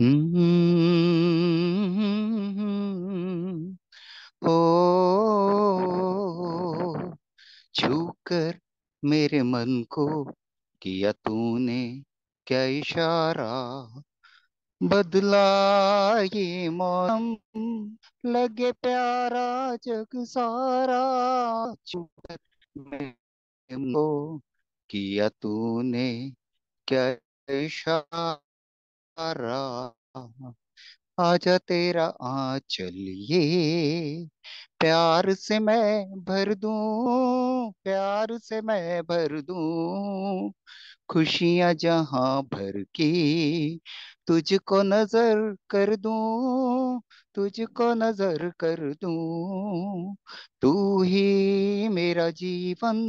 हम्म। ओ छूकर मेरे मन को किया तूने क्या इशारा बदला ये मौसम लगे प्यारा जग सारा छूकर मेरे मन को किया तूने क्या इशारा प्यारा आजा तेरा आंचल ये प्यार से मैं भर दू प्यार से मैं भर दू खुशियां जहां भर की तुझको नजर कर दू तुझको नजर कर दू तू ही मेरा जीवन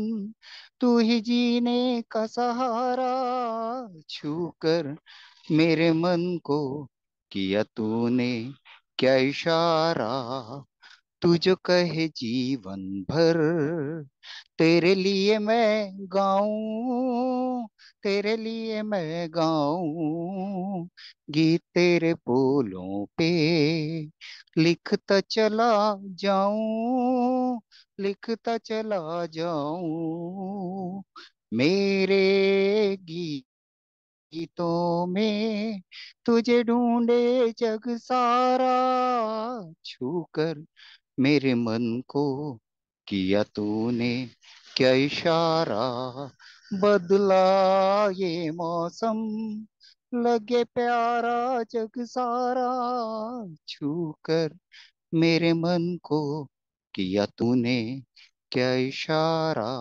तू ही जीने का सहारा छू कर मेरे मन को किया तूने क्या इशारा तुझ कहे जीवन भर तेरे लिए मैं गाऊ तेरे लिए मैं गाऊ गीत तेरे बोलों पे लिखता चला जाऊ लिखता चला जाऊ मेरे गीत गीतों में तुझे ढूंढे जग सारा छूकर मेरे मन को किया तूने क्या इशारा बदला ये मौसम लगे प्यारा जग सारा छूकर मेरे मन को किया तूने क्या इशारा